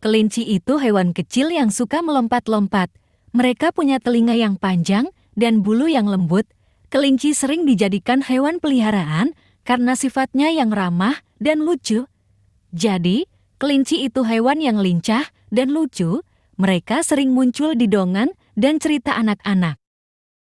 Kelinci itu hewan kecil yang suka melompat-lompat. Mereka punya telinga yang panjang dan bulu yang lembut. Kelinci sering dijadikan hewan peliharaan karena sifatnya yang ramah dan lucu. Jadi, kelinci itu hewan yang lincah dan lucu. Mereka sering muncul di dongeng dan cerita anak-anak.